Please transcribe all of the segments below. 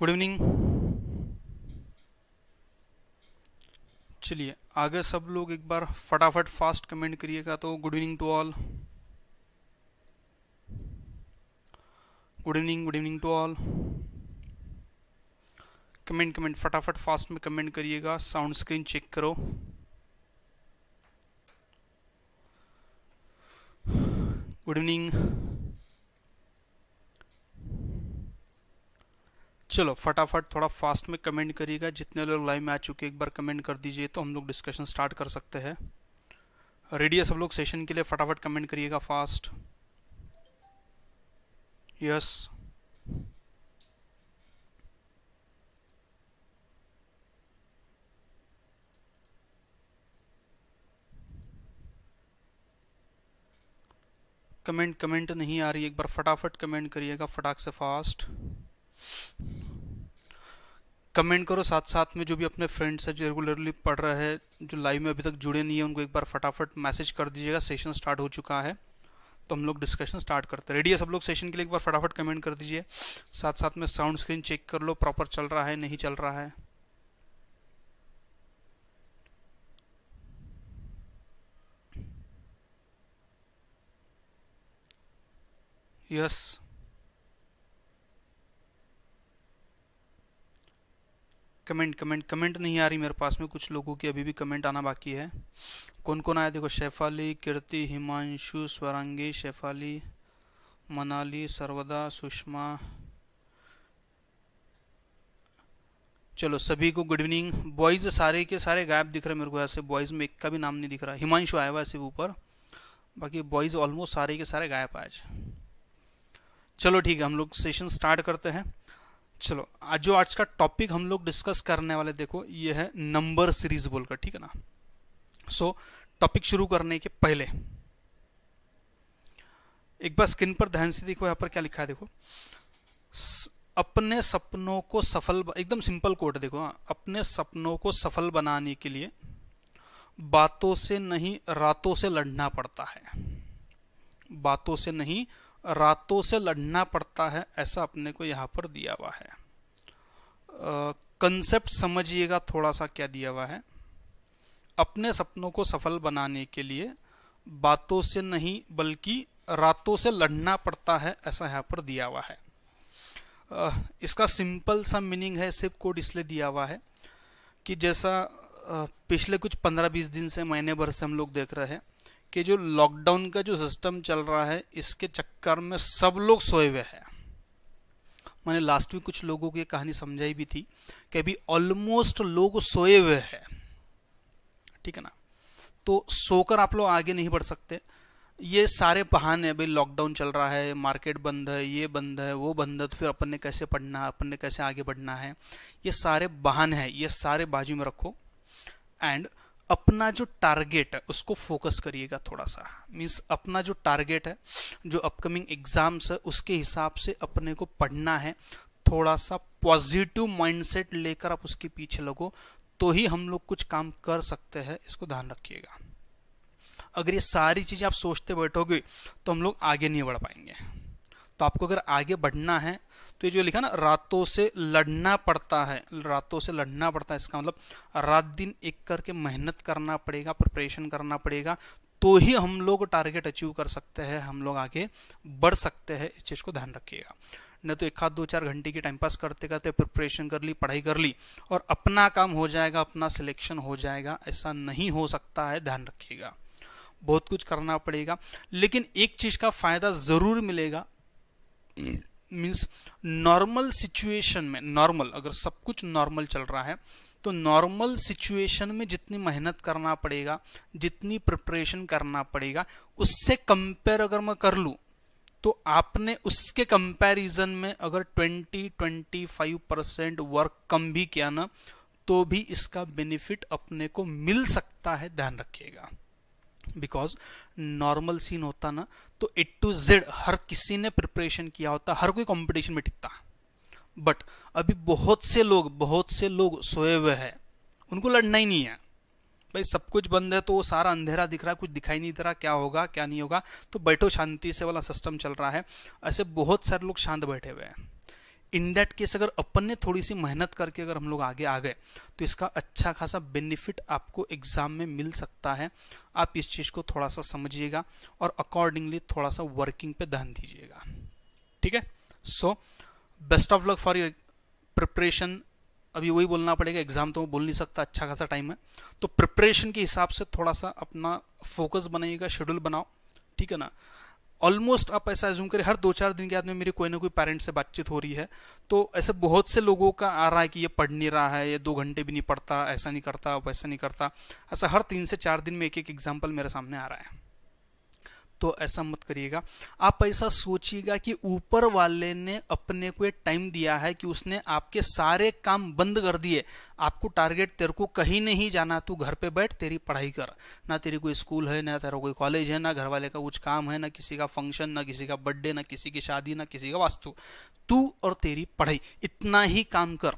Good evening चलिए आगे सब लोग एक बार फटाफट फास्ट कमेंट करिएगा तो good evening to all good evening good evening to all comment comment फटाफट फास्ट में कमेंट करिएगा साउंड स्क्रीन चेक करो गुड इवनिंग चलो फटाफट थोड़ा फास्ट में कमेंट करिएगा जितने लोग लाइव में आ चुके एक बार कमेंट कर दीजिए तो हम लोग डिस्कशन स्टार्ट कर सकते हैं रेडियस हम लोग सेशन के लिए फटाफट कमेंट करिएगा फास्ट यस कमेंट कमेंट नहीं आ रही एक बार फटाफट कमेंट करिएगा फटाक से फास्ट कमेंट करो साथ साथ में जो भी अपने फ्रेंड्स हैं जो रेगुलरली पढ़ रहे हैं जो लाइव में अभी तक जुड़े नहीं है उनको एक बार फटाफट मैसेज कर दीजिएगा सेशन स्टार्ट हो चुका है तो हम लोग डिस्कशन स्टार्ट करते हैं रेडी है सब लोग सेशन के लिए एक बार फटाफट कमेंट कर दीजिए साथ साथ में साउंड स्क्रीन चेक कर लो प्रॉपर चल रहा है नहीं चल रहा है yes yes. Comment comment comment नहीं आ रही मेरे पास में कुछ लोगों की अभी भी कमेंट आना बाकी है कौन कौन आया देखो शेफाली कीर्ति हिमांशु स्वरंगी शेफाली मनाली सर्वदा सुषमा चलो सभी को गुड इवनिंग बॉयज़ सारे के सारे गायब दिख रहे मेरे को ऐसे बॉयज़ में एक का भी नाम नहीं दिख रहा हिमांशु आया हुआ सिर्फ ऊपर बाकी बॉयज़ ऑलमोस्ट सारे के सारे गायब आज चलो ठीक है हम लोग सेशन स्टार्ट करते हैं चलो आज जो आज का टॉपिक हम लोग डिस्कस करने वाले देखो ये है नंबर सीरीज बोलकर ठीक है ना सो so, टॉपिक शुरू करने के पहले एक बार स्क्रीन पर ध्यान से देखो यहां पर क्या लिखा है देखो अपने सपनों को सफल एकदम सिंपल कोट देखो हाँ अपने सपनों को सफल बनाने के लिए बातों से नहीं रातों से लड़ना पड़ता है बातों से नहीं रातों से लड़ना पड़ता है ऐसा अपने को यहाँ पर दिया हुआ है कंसेप्ट समझिएगा थोड़ा सा क्या दिया हुआ है अपने सपनों को सफल बनाने के लिए बातों से नहीं बल्कि रातों से लड़ना पड़ता है ऐसा यहाँ पर दिया हुआ है इसका सिंपल सा मीनिंग है सिर्फ कोड इसलिए दिया हुआ है कि जैसा पिछले कुछ पंद्रह बीस दिन से महीने भर से हम लोग देख रहे हैं कि जो लॉकडाउन का जो सिस्टम चल रहा है इसके चक्कर में सब लोग सोए हुए हैं मैंने लास्ट में कुछ लोगों को ये कहानी समझाई भी थी कि अभी ऑलमोस्ट लोग सोए हुए हैं ठीक है ना तो सोकर आप लोग आगे नहीं बढ़ सकते ये सारे बहाने भाई लॉकडाउन चल रहा है मार्केट बंद है ये बंद है वो बंद है तो फिर अपन ने कैसे पढ़ना है अपन ने कैसे आगे बढ़ना है ये सारे बहाने हैं ये सारे बाजू में रखो एंड अपना जो टारगेट है उसको फोकस करिएगा थोड़ा सा मीन्स अपना जो टारगेट है जो अपकमिंग एग्जाम्स है उसके हिसाब से अपने को पढ़ना है थोड़ा सा पॉजिटिव माइंडसेट लेकर आप उसके पीछे लगो तो ही हम लोग कुछ काम कर सकते हैं इसको ध्यान रखिएगा अगर ये सारी चीज़ें आप सोचते बैठोगे तो हम लोग आगे नहीं बढ़ पाएंगे तो आपको अगर आगे बढ़ना है तो ये जो लिखा ना रातों से लड़ना पड़ता है रातों से लड़ना पड़ता है इसका मतलब रात दिन एक करके मेहनत करना पड़ेगा प्रिपरेशन करना पड़ेगा तो ही हम लोग टारगेट अचीव कर सकते हैं हम लोग आगे बढ़ सकते हैं इस चीज़ को ध्यान रखिएगा न तो एक हाथ दो चार घंटे की टाइम पास करते करते प्रिपरेशन कर ली पढ़ाई कर ली और अपना काम हो जाएगा अपना सिलेक्शन हो जाएगा ऐसा नहीं हो सकता है ध्यान रखिएगा बहुत कुछ करना पड़ेगा लेकिन एक चीज़ का फ़ायदा ज़रूर मिलेगा मीन्स नॉर्मल सिचुएशन में नॉर्मल अगर सब कुछ नॉर्मल चल रहा है तो नॉर्मल सिचुएशन में जितनी मेहनत करना पड़ेगा जितनी प्रिपरेशन करना पड़ेगा उससे कंपेयर अगर मैं कर लूँ तो आपने उसके कंपैरिजन में अगर 20-25 परसेंट वर्क कम भी किया ना तो भी इसका बेनिफिट अपने को मिल सकता है ध्यान रखिएगा बिकॉज नॉर्मल सीन होता ना तो ए टू जेड हर किसी ने प्रिपरेशन किया होता हर कोई कंपटीशन में टिकता बट अभी बहुत से लोग बहुत से लोग सोए हुए हैं उनको लड़ना ही नहीं है भाई सब कुछ बंद है तो वो सारा अंधेरा दिख रहा है कुछ दिखाई नहीं दे रहा क्या होगा क्या नहीं होगा तो बैठो शांति से वाला सिस्टम चल रहा है ऐसे बहुत सारे लोग शांत बैठे हुए हैं इन दैट केस अगर अपन ने थोड़ी सी मेहनत करके अगर हम लोग आगे आ गए तो इसका अच्छा खासा बेनिफिट आपको एग्ज़ाम में मिल सकता है आप इस चीज़ को थोड़ा सा समझिएगा और अकॉर्डिंगली थोड़ा सा वर्किंग पे ध्यान दीजिएगा ठीक है so best of luck for your preparation अभी वही बोलना पड़ेगा एग्ज़ाम तो वो बोल नहीं सकता अच्छा खासा टाइम है तो प्रिपरेशन के हिसाब से थोड़ा सा अपना फोकस बनाइएगा शेड्यूल बनाओ ठीक है ना ऑलमोस्ट आप ऐसा जूम करें हर दो चार दिन के बाद में मेरी कोई ना कोई पेरेंट्स से बातचीत हो रही है तो ऐसे बहुत से लोगों का आ रहा है कि ये पढ़ नहीं रहा है ये दो घंटे भी नहीं पढ़ता ऐसा नहीं करता वैसा नहीं करता ऐसा हर तीन से चार दिन में एक एक एग्जाम्पल मेरे सामने आ रहा है तो ऐसा मत करिएगा आप ऐसा सोचिएगा कि ऊपर वाले ने अपने को एक टाइम दिया है कि उसने आपके सारे काम बंद कर दिए आपको टारगेट तेरे को कहीं नहीं जाना तू घर पे बैठ तेरी पढ़ाई कर ना तेरी कोई स्कूल है ना तेरा कोई कॉलेज है ना घर वाले का कुछ काम है ना किसी का फंक्शन ना किसी का बर्थडे ना किसी की शादी ना किसी का वास्तु तू और तेरी पढ़ाई इतना ही काम कर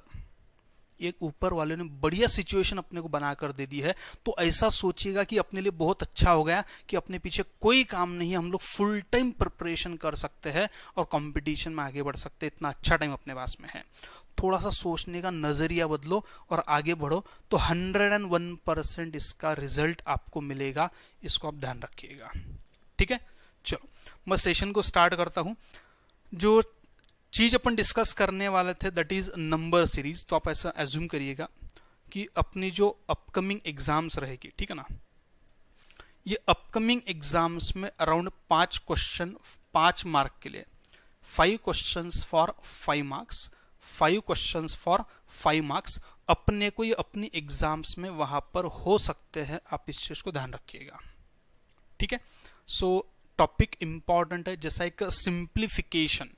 एक ऊपर वाले ने बढ़िया सिचुएशन अपने को बना कर दे दी है तो ऐसा सोचिएगा कि अपने लिए बहुत अच्छा हो गया कि अपने पीछे कोई काम नहीं है हम लोग फुल टाइम प्रिपरेशन कर सकते हैं और कंपटीशन में आगे बढ़ सकते हैं इतना अच्छा टाइम अपने पास में है थोड़ा सा सोचने का नज़रिया बदलो और आगे बढ़ो तो 101 परसेंट इसका रिजल्ट आपको मिलेगा इसको आप ध्यान रखिएगा ठीक है चलो मैं सेशन को स्टार्ट करता हूं जो चीज अपन डिस्कस करने वाले थे दैट इज नंबर सीरीज तो आप ऐसा एज्यूम करिएगा कि अपनी जो अपकमिंग एग्जाम्स रहेगी ठीक है ना ये अपकमिंग एग्जाम्स में अराउंड पांच क्वेश्चन पांच मार्क के लिए five question for five marks five question for five marks अपने को ये अपनी एग्जाम्स में वहां पर हो सकते हैं आप इस चीज को ध्यान रखिएगा ठीक है सो टॉपिक इंपॉर्टेंट है जैसा एक सिंप्लीफिकेशन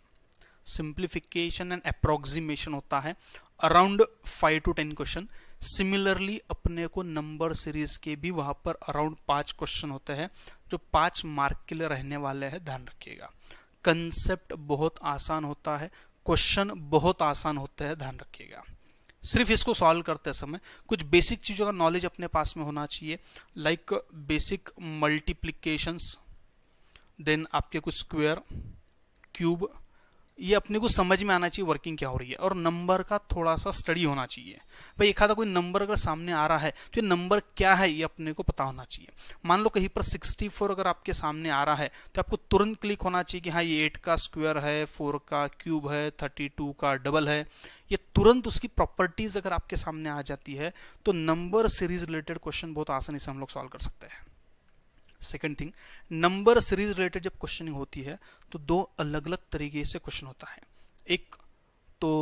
सिंप्लीफिकेशन एंड अप्रोक्सीमेशन होता है around five to ten question similarly अपने को नंबर सीरीज के भी वहाँ पर अराउंड पाँच क्वेश्चन होते हैं जो पाँच मार्क के लिए रहने वाले हैं ध्यान रखिएगा कंसेप्ट बहुत आसान होता है क्वेश्चन बहुत आसान होते हैं ध्यान रखिएगा सिर्फ इसको सॉल्व करते समय कुछ बेसिक चीज़ों का नॉलेज अपने पास में होना चाहिए लाइक बेसिक मल्टीप्लीकेशन देन आपके कुछ स्क्वेयर क्यूब ये अपने को समझ में आना चाहिए वर्किंग क्या हो रही है और नंबर का थोड़ा सा स्टडी होना चाहिए भाई एक आधा कोई नंबर अगर सामने आ रहा है तो ये नंबर क्या है ये अपने को पता होना चाहिए मान लो कहीं पर 64 अगर आपके सामने आ रहा है तो आपको तुरंत क्लिक होना चाहिए कि हाँ ये एट का स्क्वायर है फोर का क्यूब है थर्टी टू का डबल है ये तुरंत उसकी प्रॉपर्टीज अगर आपके सामने आ जाती है तो नंबर सीरीज रिलेटेड क्वेश्चन बहुत आसानी से हम लोग सॉल्व कर सकते हैं second thing number series related जब क्वेश्चनिंग होती है तो दो अलग अलग तरीके से क्वेश्चन होता है एक तो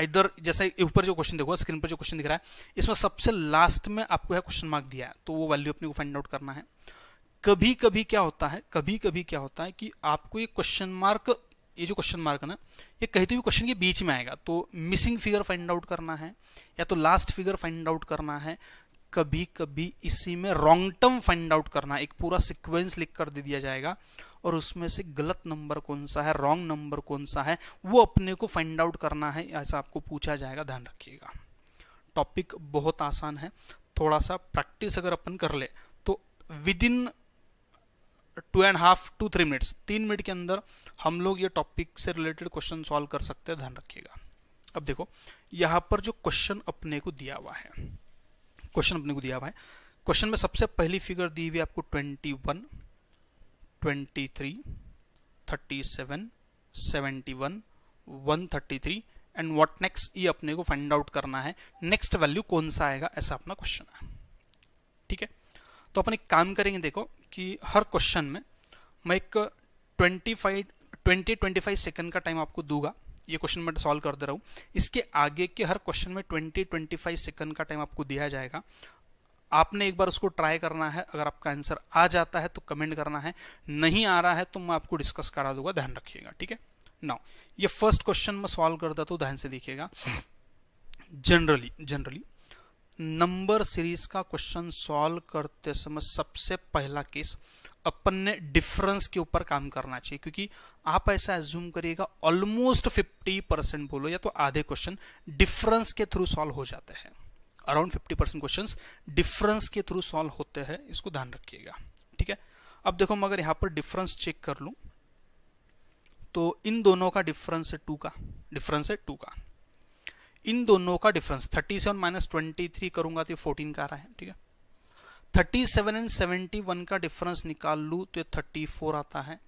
आइदर जैसे ऊपर जो क्वेश्चन देखो स्क्रीन पर जो क्वेश्चन दिख रहा है इसमें सबसे लास्ट में आपको है क्वेश्चन मार्क दिया है तो वो वैल्यू अपने को फाइंड आउट करना है कभी कभी क्या होता है कभी कभी क्या होता है कि आपको ये क्वेश्चन मार्क ये जो क्वेश्चन मार्क है ना ये कहते हुए क्वेश्चन के बीच में आएगा तो मिसिंग फिगर फाइंड आउट करना है या तो लास्ट फिगर फाइंड आउट करना है कभी कभी इसी में रॉन्ग टर्म फाइंड आउट करना एक पूरा सिक्वेंस लिख कर दे दिया जाएगा और उसमें से गलत नंबर कौन सा है रॉन्ग नंबर कौन सा है वो अपने को फाइंड आउट करना है ऐसा आपको पूछा जाएगा ध्यान रखिएगा टॉपिक बहुत आसान है थोड़ा सा प्रैक्टिस अगर अपन कर ले तो within two and half to three minutes तीन मिनट के अंदर हम लोग ये टॉपिक से रिलेटेड क्वेश्चन सॉल्व कर सकते हैं ध्यान रखिएगा अब देखो यहाँ पर जो क्वेश्चन अपने को दिया हुआ है क्वेश्चन अपने को दिया हुआ है क्वेश्चन में सबसे पहली फिगर दी हुई आपको twenty one twenty three thirty seven seventy one one thirty three and what next ये अपने को फाइंड आउट करना है नेक्स्ट वैल्यू कौन सा आएगा ऐसा अपना क्वेश्चन है ठीक है तो अपन एक काम करेंगे देखो कि हर क्वेश्चन में मैं एक twenty five twenty twenty five second का टाइम आपको दूंगा ये क्वेश्चन मैं सॉल्व कर दे रहा हूँ इसके आगे के हर क्वेश्चन में 20-25 सेकंड का टाइम आपको दिया जाएगा आपने एक बार उसको ट्राई करना है अगर आपका आंसर आ जाता है तो कमेंट करना है नहीं आ रहा है तो मैं आपको डिस्कस करा दूंगा ध्यान रखिएगा ठीक है ना ये फर्स्ट क्वेश्चन मैं सॉल्व कर देता हूँ ध्यान से देखिएगा जनरली जनरली नंबर सीरीज का क्वेश्चन सॉल्व करते समय सबसे पहला केस अपन ने डिफरेंस के ऊपर काम करना चाहिए क्योंकि आप ऐसा एज्यूम करिएगा ऑलमोस्ट 50 परसेंट बोलो या तो आधे क्वेश्चन डिफरेंस के थ्रू सॉल्व हो जाते हैं अराउंड 50 परसेंट क्वेश्चन डिफरेंस के थ्रू सॉल्व होते हैं इसको ध्यान रखिएगा ठीक है अब देखो मगर यहाँ पर डिफरेंस चेक कर लू तो इन दोनों का डिफरेंस है टू का डिफरेंस है टू का इन दोनों का difference thirty seven minus twenty three करूंगा तो फोर्टीन का आ रहा है ठीक है thirty seven and seventy one का डिफरेंस निकाल लूँ तो ये थर्टी फोर आता है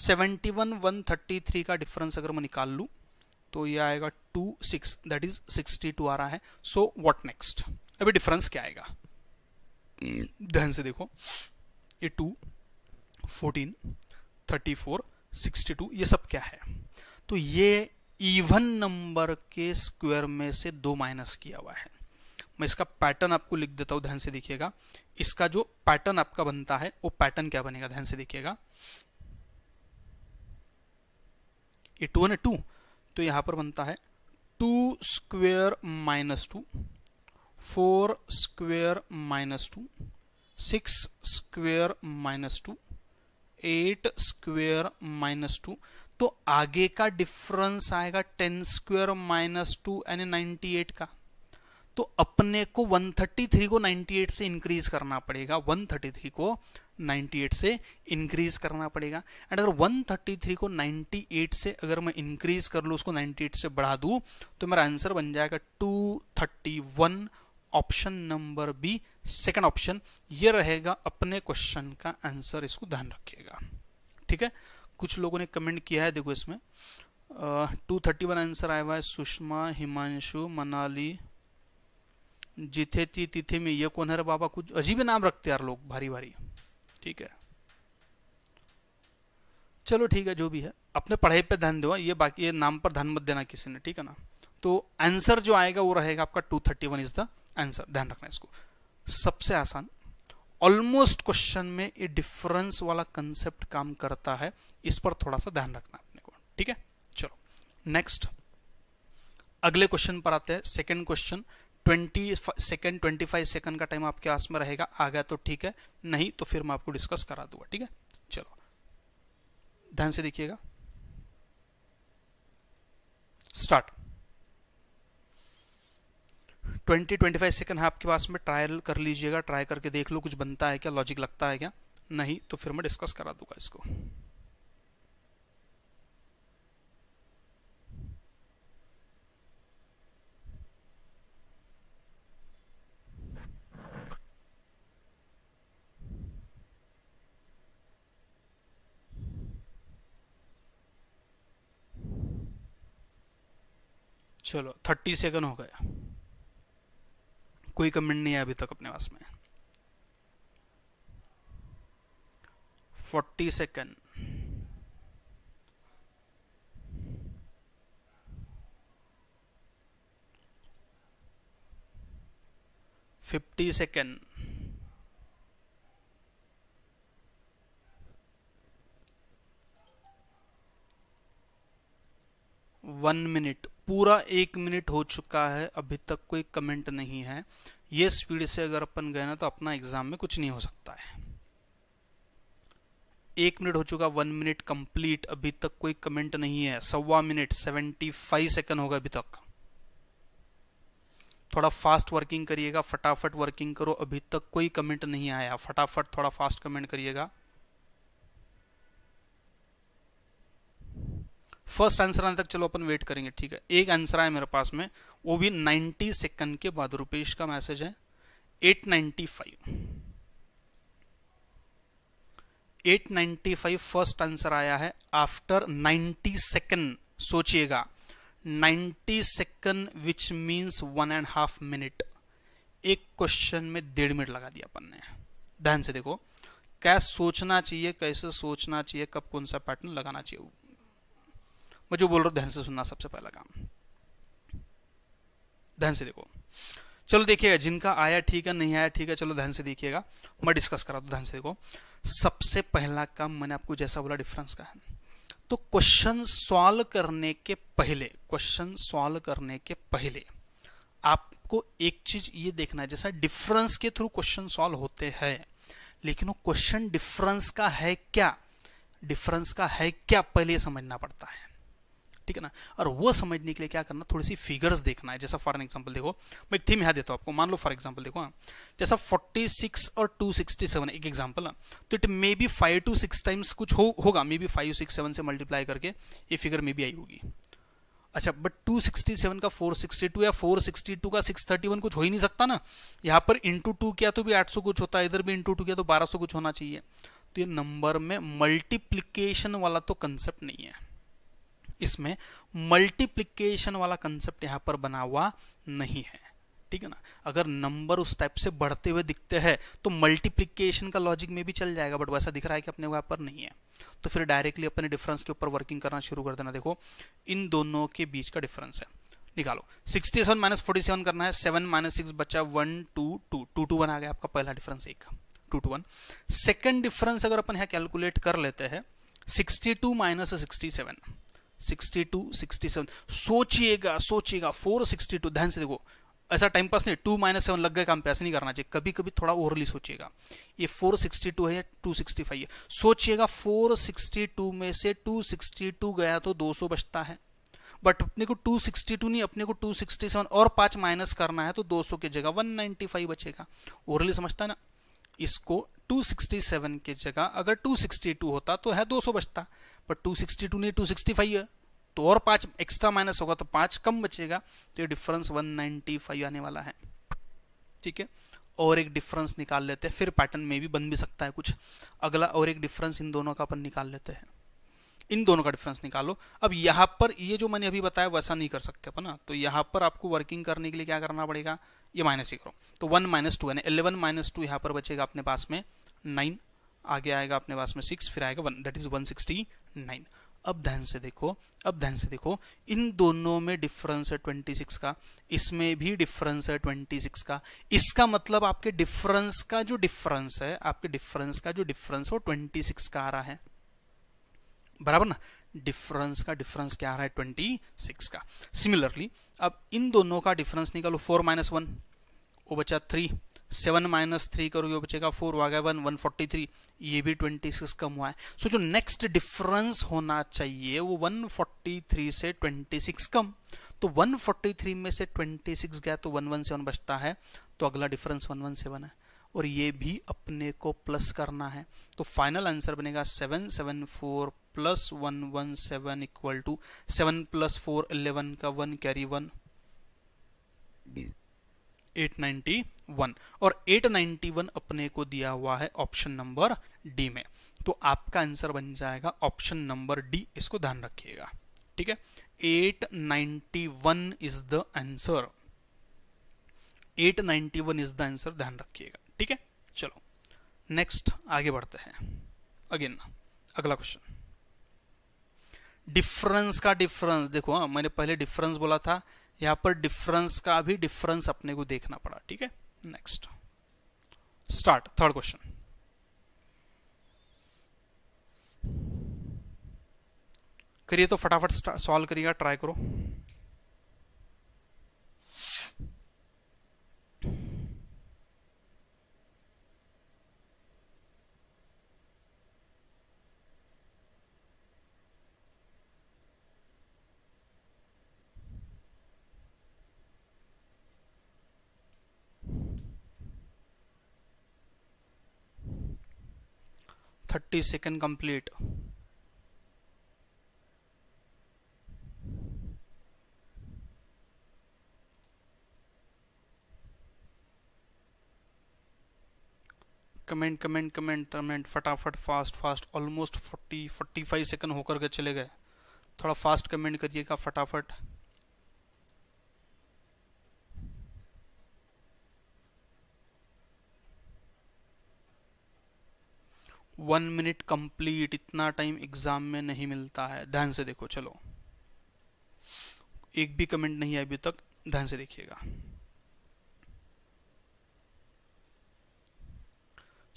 seventy one one thirty three का डिफरेंस अगर मैं निकाल लूँ तो ये आएगा two six that is sixty two आ रहा है सो व्हाट नेक्स्ट अभी डिफरेंस क्या आएगा ध्यान से देखो ये two fourteen thirty four sixty two ये सब क्या है तो ये इवन नंबर के स्क्वायर में से दो माइनस किया हुआ है मैं इसका पैटर्न आपको लिख देता हूँ ध्यान से देखिएगा इसका जो पैटर्न आपका बनता है वो पैटर्न क्या बनेगा ध्यान से देखिएगा ये टू है ना टू तो यहां पर बनता है two square minus two four square minus two six square minus two eight square minus two तो आगे का डिफरेंस आएगा टेन स्क्वेयर माइनस टू यानी नाइन्टी एट का तो अपने को 133 को 98 से इंक्रीज करना पड़ेगा 133 को 98 से इंक्रीज करना पड़ेगा एंड अगर 133 को 98 से अगर मैं इंक्रीज कर लूँ उसको 98 से बढ़ा दूँ तो मेरा आंसर बन जाएगा 231 option number B second option ये रहेगा अपने क्वेश्चन का आंसर इसको ध्यान रखिएगा ठीक है कुछ लोगों ने कमेंट किया है देखो इसमें टू थर्टी वन आंसर आया हुआ है सुषमा हिमांशु मनाली जिथे ती तिथे में ये कौन है बाबा कुछ अजीब नाम रखते यार लोग भारी भारी ठीक है चलो ठीक है जो भी है अपने पढ़ाई पे ध्यान दो ये बाकी ये नाम पर ध्यान मत देना किसी ने ठीक है ना तो आंसर जो आएगा वो रहेगा आपका two thirty one is the answer ध्यान रखना इसको सबसे आसान ऑलमोस्ट क्वेश्चन में ये डिफरेंस वाला कंसेप्ट काम करता है इस पर थोड़ा सा ध्यान रखना अपने को ठीक है चलो नेक्स्ट अगले क्वेश्चन पर आते हैं second question twenty second twenty five second का टाइम आपके पास में रहेगा आ गया तो ठीक है नहीं तो फिर मैं आपको डिस्कस करा दूंगा ठीक है चलो ध्यान से देखिएगा स्टार्ट 20 25 सेकंड है आपके पास में ट्रायल कर लीजिएगा ट्राई करके देख लो कुछ बनता है क्या लॉजिक लगता है क्या नहीं तो फिर मैं डिस्कस करा दूंगा इसको चलो थर्टी सेकंड हो गया कोई कमेंट नहीं है अभी तक अपने पास में forty second fifty second one minute पूरा एक मिनट हो चुका है अभी तक कोई कमेंट नहीं है ये स्पीड से अगर अपन गए ना तो अपना एग्जाम में कुछ नहीं हो सकता है एक मिनट हो चुका वन मिनट कंप्लीट अभी तक कोई कमेंट नहीं है सवा मिनट सेवेंटी फाइव सेकेंड होगा अभी तक थोड़ा फास्ट वर्किंग करिएगा फटाफट वर्किंग करो अभी तक कोई कमेंट नहीं आया फटाफट थोड़ा फास्ट कमेंट करिएगा फर्स्ट आंसर आने तक चलो अपन वेट करेंगे ठीक है एक आंसर आया मेरे पास में वो भी 90 सेकंड के बाद रुपेश का मैसेज है 895 895 फर्स्ट आंसर आया है आफ्टर 90 सेकंड सोचिएगा 90 second which means one and half minute एक क्वेश्चन में डेढ़ मिनट लगा दिया अपन ने ध्यान से देखो क्या सोचना चाहिए कैसे सोचना चाहिए कब कौन सा पैटर्न लगाना चाहिए मैं जो बोल रहा हूँ ध्यान से सुनना सबसे पहला काम ध्यान से देखो चलो देखिएगा जिनका आया ठीक है नहीं आया ठीक है चलो ध्यान से देखिएगा मैं डिस्कस करा तो ध्यान से देखो सबसे पहला काम मैंने आपको जैसा बोला डिफरेंस का है तो क्वेश्चन सॉल्व करने के पहले क्वेश्चन सॉल्व करने के पहले आपको एक चीज ये देखना है जैसा डिफरेंस के थ्रू क्वेश्चन सॉल्व होते हैं लेकिन वो क्वेश्चन डिफरेंस का है क्या डिफरेंस का है क्या पहले समझना पड़ता है ठीक है ना और वो समझने के लिए क्या करना थोड़ी सी फिगर्स देखना है जैसा फॉर एग्जाम्पल देखो मैं एक थीम यहाँ देता हूँ आपको मान लो फॉर एग्जाम्पल देखो हाँ। जैसा जैसा 46 और 267 एक एग्जाम्पल हाँ। ना तो it may be five two six times कुछ हो, होगा may be five six seven से मल्टीप्लाई करके ये फिगर मे बी आई होगी अच्छा बट 267 का 462 या 462 का 631 कुछ हो ही नहीं सकता ना यहाँ पर इंटू टू किया तो भी 800 कुछ होता है इधर भी इंटू टू किया तो 1200 कुछ होना चाहिए तो ये नंबर में मल्टीप्लिकेशन वाला तो कंसेप्ट नहीं है इसमें मल्टीप्लिकेशन वाला कंसेप्ट यहाँ पर बना हुआ नहीं है ठीक है ना अगर नंबर उस टाइप से बढ़ते हुए दिखते हैं तो मल्टीप्लिकेशन का लॉजिक में भी चल जाएगा बट वैसा दिख रहा है कि अपने वहाँ पर नहीं है तो फिर डायरेक्टली अपने डिफरेंस के ऊपर वर्किंग करना शुरू कर देना देखो इन दोनों के बीच का डिफरेंस है निकालो 67 सेवन माइनस फोर्टी सेवन करना है 7 माइनस सिक्स बचा 1 2 2 2 टू वन आ गया आपका पहला डिफरेंस एक two two one second difference अगर अपन यहाँ कैलकुलेट कर लेते हैं 62 टू माइनस सिक्सटी सेवन 62, 67 सोचिएगा सोचिएगा 462 ध्यान से देखो ऐसा टाइम पास नहीं टू माइनस सेवन लग गए काम पे ऐसा नहीं करना चाहिए कभी कभी थोड़ा ओवरली सोचिएगा ये 462 है 265 है सोचिएगा 462 में से 262 गया तो 200 बचता है बट अपने को 262 नहीं अपने को 267 और पांच माइनस करना है तो 200 की जगह 195 बचेगा ओवरली समझता है ना इसको 267 के जगह अगर 262 होता तो है 200 बचता पर 262 नहीं 265 है तो और पांच एक्स्ट्रा माइनस होगा तो पांच कम बचेगा तो ये डिफरेंस 195 आने वाला है ठीक है और एक डिफरेंस निकाल लेते हैं फिर पैटर्न में भी बन भी सकता है कुछ अगला और एक डिफरेंस इन दोनों का अपन निकाल लेते हैं इन दोनों का डिफरेंस निकालो अब यहां पर ये जो मैंने अभी बताया वैसा नहीं कर सकते अपना हाँ। तो यहां पर आपको वर्किंग करने के लिए क्या करना पड़ेगा ये माइनस ही करो तो वन माइनस टू यानी एलेवन माइनस टू यहाँ पर बचेगा अपने पास में नाइन आगे आएगा अपने पास में सिक्स फिर आएगा one that is one sixty nine अब ध्यान से देखो अब ध्यान से देखो इन दोनों में डिफरेंस है ट्वेंटी सिक्स का इसमें भी डिफरेंस है ट्वेंटी सिक्स का इसका मतलब आपके डिफरेंस का जो डिफरेंस है आपके डिफरेंस का जो डिफरेंस वो सिक्स का आ रहा है बराबर ना डिफरेंस का डिफरेंस क्या रहा है ट्वेंटी सिक्स का सिमिलरली अब इन दोनों का डिफरेंस निकालो फोर माइनस वन वो बचा थ्री सेवन माइनस थ्री ये बचेगा फोर आ गया वन वन फोर्टी थ्री ये भी ट्वेंटी सिक्स कम हुआ है सो so, जो नेक्स्ट डिफरेंस होना चाहिए वो वन फोर्टी थ्री से ट्वेंटी सिक्स कम तो वन फोर्टी थ्री में से ट्वेंटी सिक्स गया तो वन वन सेवन बचता है तो अगला डिफरेंस वन वन सेवन है और ये भी अपने को प्लस करना है तो फाइनल आंसर बनेगा seven seven four plus one one seven equal to seven plus four eleven का one carry one eight ninety one और एट नाइन्टी वन अपने को दिया हुआ है ऑप्शन नंबर डी में तो आपका आंसर बन जाएगा ऑप्शन नंबर डी इसको ध्यान रखिएगा ठीक है eight ninety one is the answer eight ninety one is the answer ध्यान रखिएगा ठीक है चलो नेक्स्ट आगे बढ़ते हैं अगेन अगला क्वेश्चन डिफरेंस का डिफरेंस देखो हाँ मैंने पहले डिफरेंस बोला था यहाँ पर डिफरेंस का भी डिफरेंस अपने को देखना पड़ा ठीक है नेक्स्ट स्टार्ट थर्ड क्वेश्चन करिए तो फटाफट सॉल्व करिएगा ट्राई करो thirty second complete comment comment comment comment फटाफट fast fast almost forty forty five second होकर के चले गए थोड़ा फास्ट कमेंट करिएगा फटाफट वन मिनट कंप्लीट इतना टाइम एग्जाम में नहीं मिलता है ध्यान से देखो चलो एक भी कमेंट नहीं है अभी तक ध्यान से देखिएगा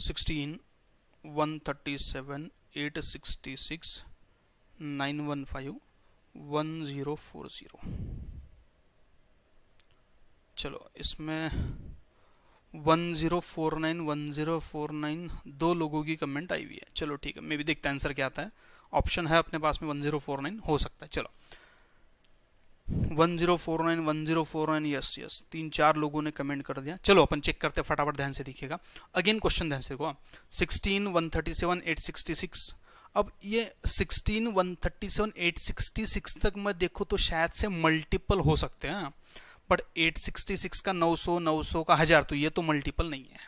sixteen one thirty seven eight sixty six nine one five one zero four zero चलो इसमें वन दो लोगों की कमेंट आई हुई है चलो ठीक है मे भी देखते आंसर क्या आता है ऑप्शन है अपने पास में वन हो सकता है चलो 1049 1049 यस यस तीन चार लोगों ने कमेंट कर दिया चलो अपन चेक करते हैं फटाफट ध्यान से देखिएगा अगेन क्वेश्चन ध्यान से देखो sixteen one thirty seven eight sixty six अब ये 16, 137, 866 तक मैं देखो तो शायद से मल्टीपल हो सकते हैं बट 866 का 900 900 का हजार तो ये तो मल्टीपल नहीं है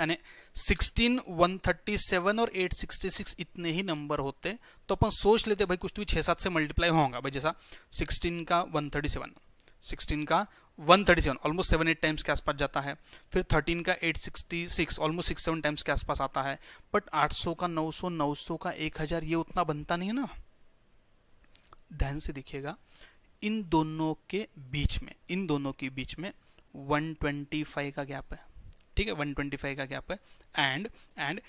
यानी 16 137 और 866 इतने ही नंबर होते तो अपन सोच लेते भाई कुछ तो भी छः सात से मल्टीप्लाई होगा भाई जैसा 16 का 137 16 का 137 thirty almost seven eight times के आसपास जाता है फिर 13 का 866 ऑलमोस्ट सिक्स सेवन टाइम्स के आसपास आता है बट 800 का 900 900 का 1000 ये उतना बनता नहीं है ना ध्यान से देखिएगा इन दोनों के बीच में इन दोनों के बीच में 125 का गैप है ठीक है 125 का गैप है एंड एंड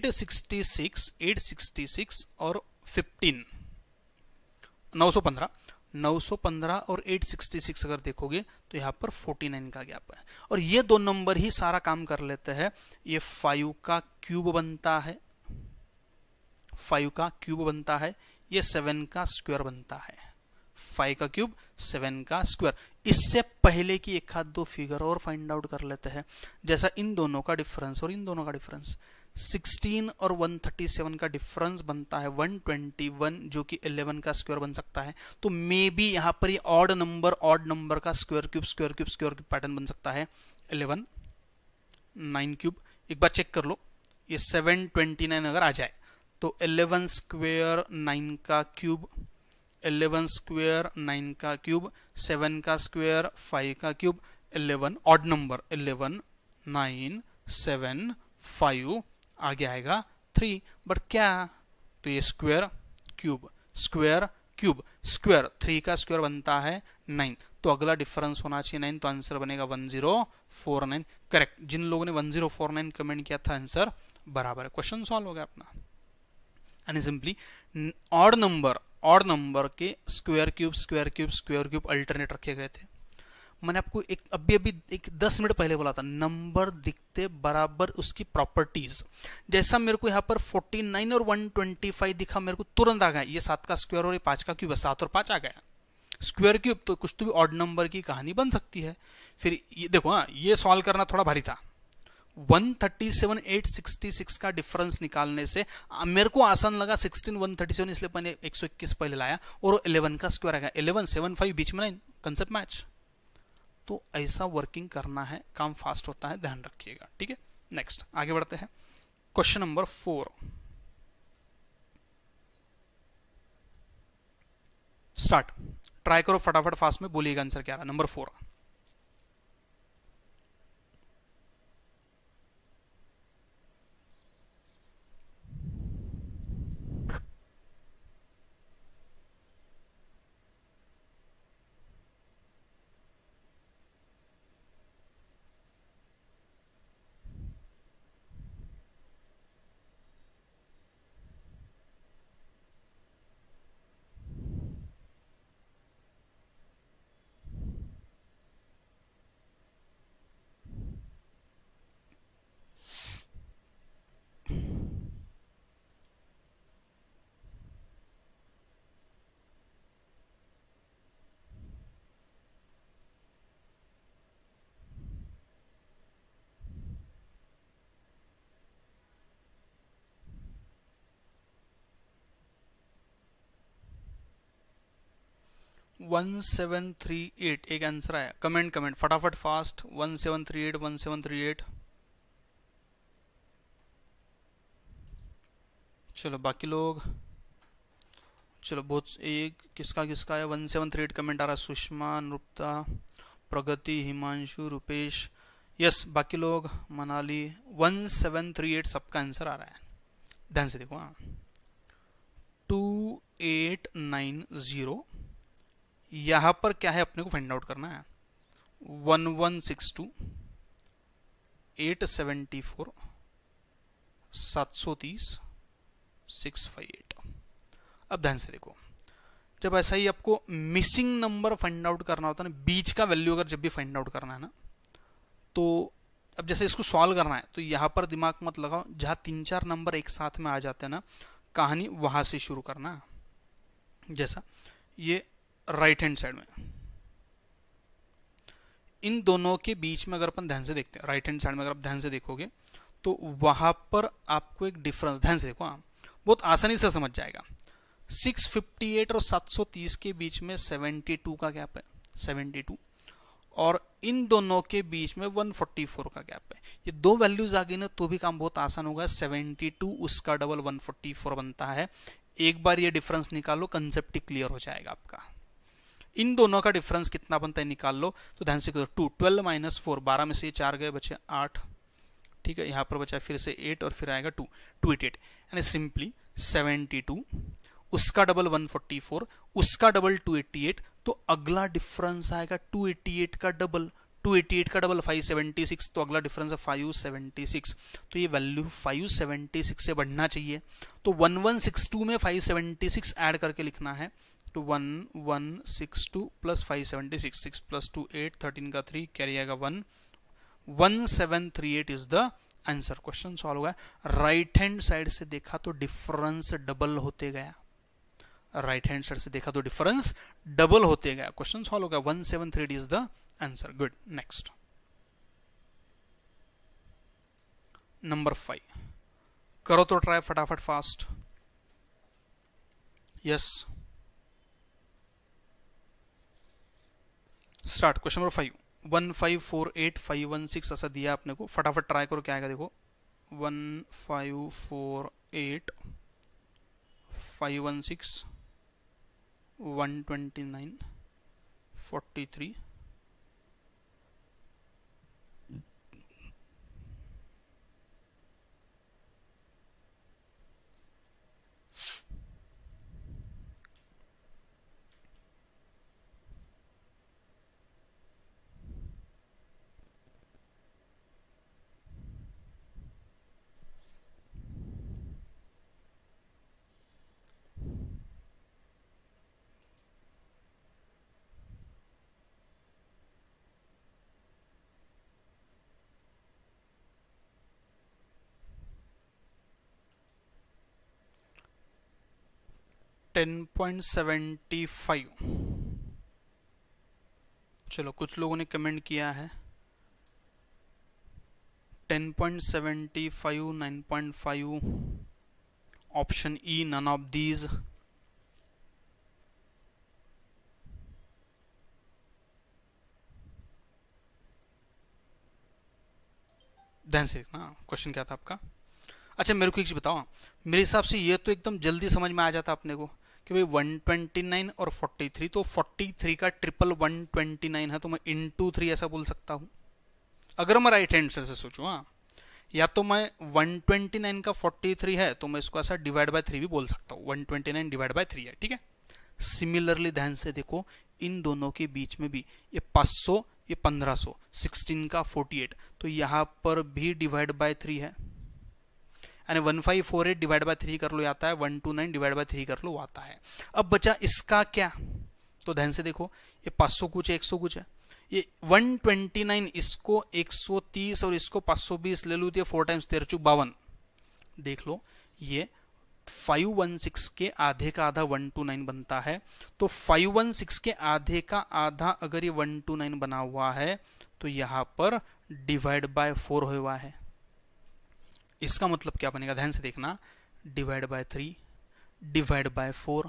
866 866 और 15 915 915 और 866 अगर देखोगे तो यहाँ पर 49 का गैप है और ये दो नंबर ही सारा काम कर लेते हैं ये फाइव का क्यूब बनता है फाइव का क्यूब बनता है ये सेवन का स्क्वायर बनता है फाइव का क्यूब सेवन का स्क्वायर इससे पहले की एक हाथ दो फिगर और फाइंड आउट कर लेते हैं जैसा इन दोनों का डिफरेंस और इन दोनों का डिफरेंस 16 और 137 का डिफरेंस बनता है 121 जो कि 11 का स्क्वायर बन सकता है तो मे बी यहां पर ये ऑड नंबर ऑड नंबर का square cube square cube square cube pattern बन सकता है 11 9 क्यूब एक बार चेक कर लो ये 729 अगर आ जाए तो 11 स्क्वायर 9 का क्यूब एलेवन स्क्वेयर नाइन का क्यूब सेवन का स्क्वेयर फाइव का cube eleven odd number eleven nine seven five आगे आएगा थ्री बट क्या तो ये square cube square cube square three का स्क्वेयर बनता है नाइन तो अगला डिफरेंस होना चाहिए नाइन तो आंसर बनेगा one zero four nine correct जिन लोगों ने one zero four nine comment किया था आंसर बराबर है क्वेश्चन सॉल्व हो गया अपना एंड सिंपली ऑड नंबर और नंबर के square cube square cube square cube alternate रखे गए थे मैंने आपको एक अभी अभी एक दस मिनट पहले बोला था नंबर दिखते बराबर उसकी प्रॉपर्टीज जैसा मेरे को यहाँ पर 49 और 125 दिखा मेरे को तुरंत आ गया ये सात का स्क्वायर और ये पाँच का क्यूब है सात और पाँच आ गया स्क्वायर क्यूब तो कुछ तो भी ऑड नंबर की कहानी बन सकती है फिर ये देखो हाँ ये सॉल्व करना थोड़ा भारी था 137,866 का डिफरेंस निकालने से मेरे को आसान लगा 16,137 इसलिए मैंने 121 पहले लाया और 11 का स्क्वायर आएगा 11 सेवन फाइव बीच में कंसेप्ट मैच तो ऐसा वर्किंग करना है काम फास्ट होता है ध्यान रखिएगा ठीक है नेक्स्ट आगे बढ़ते हैं question number four start try करो फटाफट फास्ट में बोलिएगा आंसर क्या रहा number four one seven three eight एक आंसर आया कमेंट कमेंट फटाफट fast one seven three eight one seven three eight चलो बाकी लोग चलो बहुत एक किसका किसका है one seven three eight comment आ रहा है सुषमा नृप्ता प्रगति हिमांशु रुपेश यस बाकी लोग Manali one seven three eight सबका आंसर आ रहा है ध्यान से देखो हाँ टू एट नाइन ज़ीरो यहाँ पर क्या है अपने को फाइंड आउट करना है one one six two eight seventy four सात सौ तीस सिक्स फाइव एट अब ध्यान से देखो जब ऐसा ही आपको मिसिंग नंबर फाइंड आउट करना होता है ना बीच का वैल्यू अगर जब भी फाइंड आउट करना है ना तो अब जैसे इसको सॉल्व करना है तो यहाँ पर दिमाग मत लगाओ जहाँ तीन चार नंबर एक साथ में आ जाते हैं ना कहानी वहाँ से शुरू करना जैसा ये राइट हैंड साइड में इन दोनों के बीच में अगर अपन ध्यान से देखते हैं राइट हैंड साइड में अगर आप ध्यान से देखोगे तो वहां पर आपको एक डिफरेंस ध्यान से देखो हाँ बहुत आसानी से समझ जाएगा 658 और 730 के बीच में 72 का गैप है 72 और इन दोनों के बीच में 144 का गैप है ये दो वैल्यूज आ गई ना तो भी काम बहुत आसान होगा 72 उसका डबल 144 बनता है एक बार ये डिफरेंस निकालो कंसेप्ट क्लियर हो जाएगा आपका इन दोनों का डिफरेंस कितना बनता है निकाल लो तो ध्यान से करो टू ट्वेल्व माइनस फोर बारह में से चार गए बचे आठ ठीक है यहाँ पर बचा फिर से एट और फिर आएगा टू टू एट एट यानी सिंपली सेवेंटी टू उसका डबल वन फोर्टी फोर उसका डबल टू एट्टी एट तो अगला डिफरेंस आएगा टू एट्टी एट का डबल टू एट्टी एट का डबल फाइव सेवेंटी सिक्स तो अगला डिफरेंस है फाइव सेवेंटी सिक्स तो ये वैल्यू फाइव सेवेंटी सिक्स से बढ़ना चाहिए तो वन वन सिक्स टू में फाइव सेवेंटी सिक्स एड करके लिखना है तो one one six two plus five seventy six six plus two eight thirteen का थ्री कैरी आएगा one one seven three eight is the answer question solve हुआ right hand side से देखा तो डिफरेंस डबल होते गया राइट हैंड साइड से देखा तो डिफरेंस डबल होते गया क्वेश्चन सॉल्व होगा one seven three is the answer good next number five करो तो ट्राई फटाफट fast yes yes. Start question number five one five four eight five one six ऐसा दिया आपने को फटाफट ट्राई करो क्या आएगा देखो one five four eight five one six one twenty nine forty three 10.75 चलो कुछ लोगों ने कमेंट किया है 10.75 9.5 option E none of these ध्यान से हाँ क्वेश्चन क्या था आपका अच्छा मेरे को एक चीज़ बताओ मेरे हिसाब से ये तो एकदम जल्दी समझ में आ जाता अपने को कि भाई 129 और 43 तो 43 का ट्रिपल 129 है तो मैं इन टू थ्री ऐसा बोल सकता हूँ अगर मैं राइट हैंड से सोचूँ हाँ या तो मैं 129 का 43 है तो मैं इसको ऐसा डिवाइड बाय थ्री भी बोल सकता हूँ 129 डिवाइड बाय थ्री है ठीक है सिमिलरली ध्यान से देखो इन दोनों के बीच में भी ये 500 ये 1500 16 का 48 तो यहाँ पर भी डिवाइड बाय थ्री है यानी one five four eight divide by three कर लो आता है one two nine divide by three कर लो आता है अब बचा इसका क्या तो ध्यान से देखो ये पाँच सौ कुछ है एक सौ कुछ है ये वन ट्वेंटी नाइन इसको एक सौ तीस और इसको पाँच सौ बीस ले लू तो फोर टाइम्स तेरह चू बावन देख लो ये फाइव वन सिक्स के आधे का आधा वन टू नाइन बनता है तो फाइव वन सिक्स के आधे का आधा अगर ये वन टू नाइन बना हुआ है तो यहाँ पर डिवाइड बाय फोर हुआ है इसका मतलब क्या बनेगा ध्यान से देखना divide by three divide by four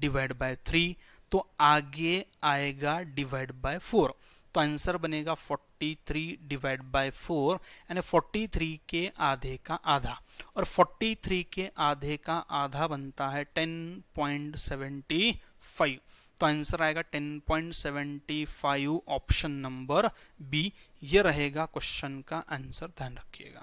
divide by three तो आगे आएगा डिवाइड बाय फोर तो आंसर बनेगा 43 डिवाइड बाय फोर यानी 43 के आधे का आधा और 43 के आधे का आधा बनता है 10.75 तो आंसर आएगा 10.75 ऑप्शन नंबर बी ये रहेगा क्वेश्चन का आंसर ध्यान रखिएगा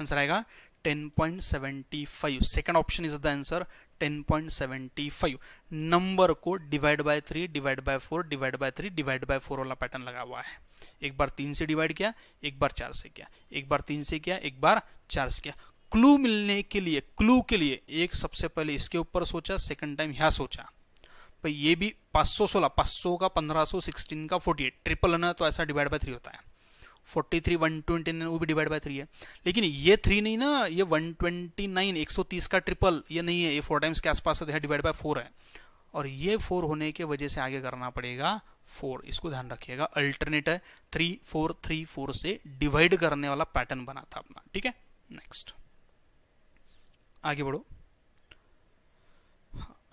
आंसर आएगा 10.75 second option is the answer 10.75 number को divide by three divide by four divide by three divide by four वाला पैटर्न लगा हुआ है एक बार तीन से डिवाइड किया एक बार चार से किया एक बार तीन से किया एक बार चार से किया क्लू मिलने के लिए क्लू के लिए एक सबसे पहले इसके ऊपर सोचा सेकंड टाइम यहाँ सोचा पर ये भी 516 500 का 1500 16 का 48 ट्रिपल है ना तो ऐसा डिवाइड बाय थ्री होता है forty three one twenty nine वो भी डिवाइड बाय थ्री है लेकिन ये थ्री नहीं ना ये वन ट्वेंटी नाइन एक सौ तीस का ट्रिपल ये नहीं है ये फोर टाइम्स के आसपास है डिवाइड बाय फोर है और ये फोर होने के वजह से आगे करना पड़ेगा फोर इसको ध्यान रखिएगा अल्टरनेट है थ्री फोर थ्री फोर से डिवाइड करने वाला पैटर्न बना था अपना ठीक है नेक्स्ट आगे बढ़ो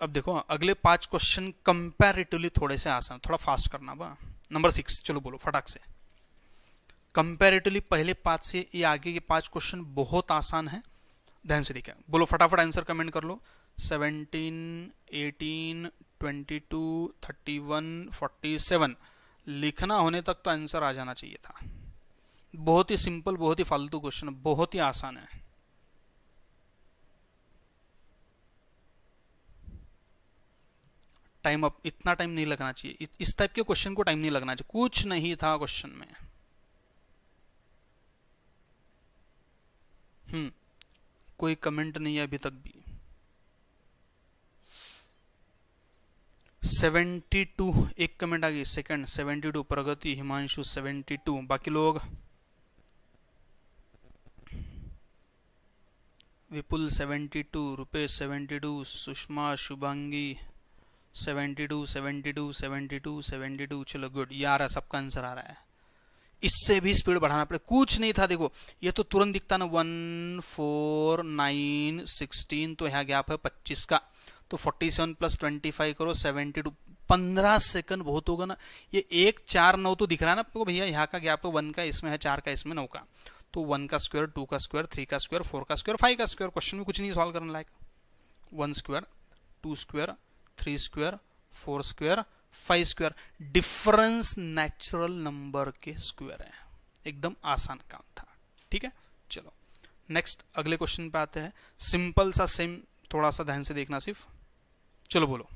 अब देखो अगले पांच क्वेश्चन कंपेरेटिवली थोड़े से आसान थोड़ा फास्ट करना बा नंबर सिक्स चलो बोलो फटाक से कंपेरेटिवली पहले पांच से ये आगे के पांच क्वेश्चन बहुत आसान है ध्यान से देखा बोलो फटाफट आंसर कमेंट कर लो seventeen eighteen twenty two thirty one forty seven लिखना होने तक तो आंसर आ जाना चाहिए था बहुत ही सिंपल बहुत ही फालतू क्वेश्चन बहुत ही आसान है टाइम अप इतना टाइम नहीं लगना चाहिए इस टाइप के क्वेश्चन को टाइम नहीं लगना चाहिए कुछ नहीं था क्वेश्चन में हम्म कोई कमेंट नहीं है अभी तक भी सेवेंटी टू एक कमेंट आ गई second seventy two Pragati Himanshu seventy two बाकी लोग Vipul seventy two Rupesh seventy two Sushma Shubhangi seventy two seventy two seventy two seventy two चलो गुड ये आ रहा है सबका आंसर आ रहा है इससे भी स्पीड बढ़ाना पड़े कुछ नहीं था देखो ये तो तुरंत दिखता ना वन फोर नाइन सिक्सटीन तो यहाँ गैप है पच्चीस का तो forty seven plus twenty five करो सेवेंटी टू पंद्रह सेकंड बहुत होगा ना ये एक चार नौ तो दिख रहा है ना आपको भैया यहाँ का गैप है वन का इसमें है चार का इसमें नौ का तो वन का स्क्वायर टू का स्क्वायर थ्री का स्क्वायर फोर का स्क्वायर फाइव का स्क्वायर क्वेश्चन में कुछ नहीं सॉल्व करने लायक one square two square three square four square five square difference natural number के स्क्वायर है एकदम आसान काम था ठीक है चलो नेक्स्ट अगले क्वेश्चन पे आते हैं सिंपल सा सेम थोड़ा सा ध्यान से देखना सिर्फ चलो बोलो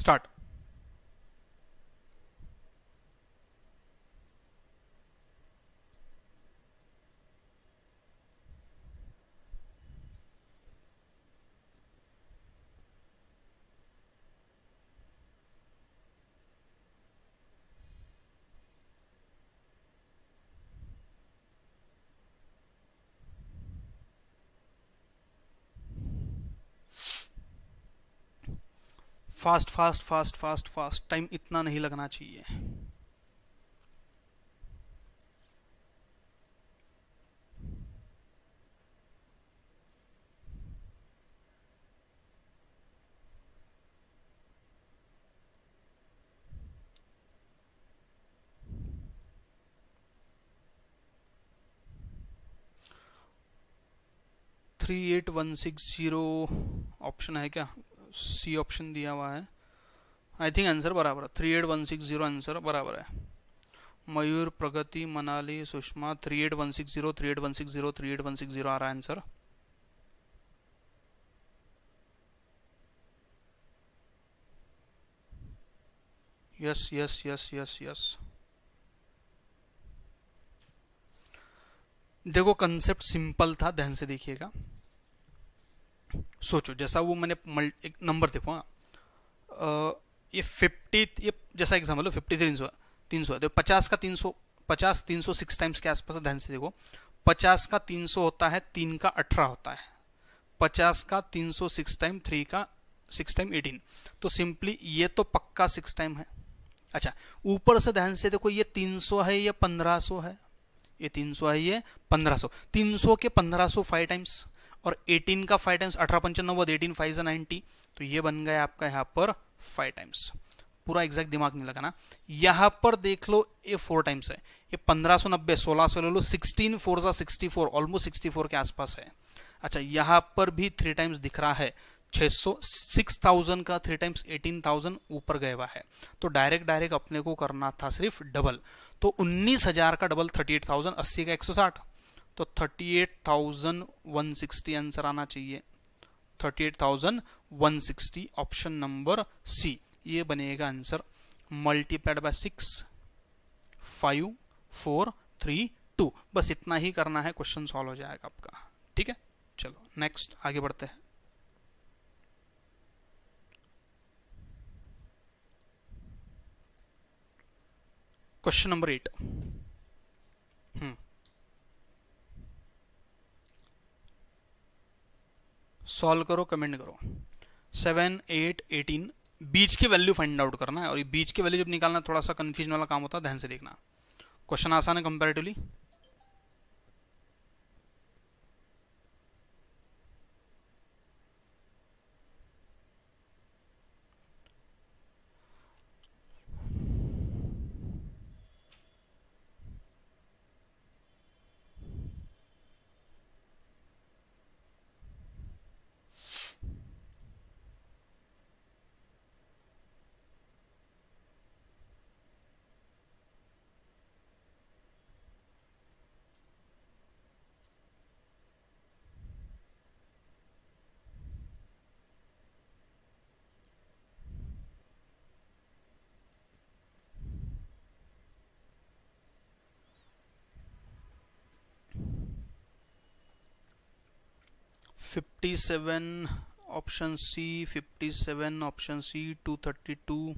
start fast fast fast fast fast time इतना नहीं लगना चाहिए three eight one six zero option है क्या सी ऑप्शन दिया हुआ है आई थिंक आंसर बराबर है three eight one six zero answer बराबर है Mayur Pragati Manali Sushma three eight one six zero three eight one six zero three eight one six zero आ रहा है answer yes yes yes yes yes देखो कंसेप्ट सिंपल था ध्यान से देखिएगा सोचो जैसा वो मैंने एक नंबर देखो हाँ ये फिफ्टी ये जैसा एग्जाम्पल हो फिफ्टी तीन सौ तीन सौ देखो पचास का तीन सौ पचास तीन सौ सिक्स टाइम्स के आसपास ध्यान से देखो पचास का तीन सौ होता है तीन का अठारह होता है पचास का तीन सौ सिक्स टाइम थ्री का सिक्स टाइम एटीन तो सिंपली ये तो पक्का सिक्स टाइम है अच्छा ऊपर से ध्यान से देखो ये तीन सौ है या पंद्रह सौ है ये तीन सौ है ये पंद्रह सौ तीन सौ के पंद्रह सौ फाइव टाइम्स और 18 का फाइव टाइम्स अठारह पंचानवे बाद एटीन फाइव से नाइनटी तो ये बन गया आपका यहाँ पर फाइव टाइम्स पूरा एग्जैक्ट दिमाग नहीं लगाना यहाँ पर देख लो ये फोर टाइम्स है ये पंद्रह सौ नब्बे सोलह सौ ले लो सिक्सटीन फोर सा sixty four almost sixty four के आसपास है अच्छा यहाँ पर भी थ्री टाइम्स दिख रहा है सौ सिक्स थाउजेंड का थ्री टाइम्स एटीन थाउजेंड ऊपर गए हुआ है तो डायरेक्ट डायरेक्ट अपने को करना था सिर्फ डबल तो उन्नीस हजार का डबल थर्टी एट थाउजेंड अस्सी का एक सौ साठ तो 38,160 आंसर आना चाहिए 38,160 ऑप्शन नंबर सी ये बनेगा answer multiplied by six five four three two बस इतना ही करना है क्वेश्चन सॉल्व हो जाएगा आपका ठीक है चलो नेक्स्ट आगे बढ़ते हैं क्वेश्चन नंबर एट सॉल्व करो कमेंट करो सेवन एट एटीन बीच की वैल्यू फाइंड आउट करना है और ये बीच की वैल्यू जब निकालना थोड़ा सा कन्फ्यूजन वाला काम होता है ध्यान से देखना क्वेश्चन आसान है comparatively 57 option C 57 option C 232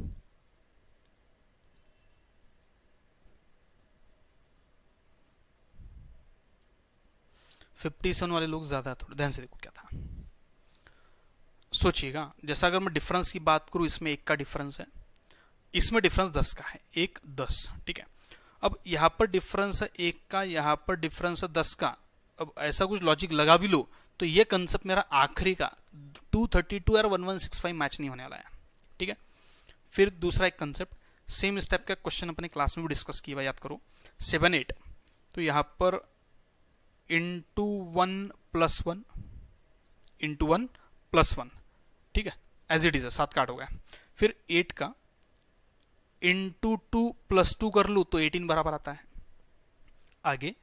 seven वाले लोग ज़्यादा थोड़े ध्यान से देखो क्या था सोचिएगा जैसा अगर मैं डिफरेंस की बात करूं इसमें एक का डिफरेंस है इसमें डिफरेंस दस का है एक दस ठीक है अब यहां पर डिफरेंस है एक का यहां पर डिफरेंस है दस का अब ऐसा कुछ लॉजिक लगा भी लो तो ये कंसेप्ट मेरा आखिरी का 232 और 1165 मैच नहीं होने वाला है ठीक है फिर दूसरा एक कंसेप्ट सेम स्टेप का क्वेश्चन अपने क्लास में भी डिस्कस किया हुआ याद करो सेवन एट तो यहाँ पर into one plus one into one plus one ठीक है एज इट इज़ है सात कार्ड हो गया फिर एट का इंटू टू प्लस टू कर लूँ तो एटीन बराबर आता है आगे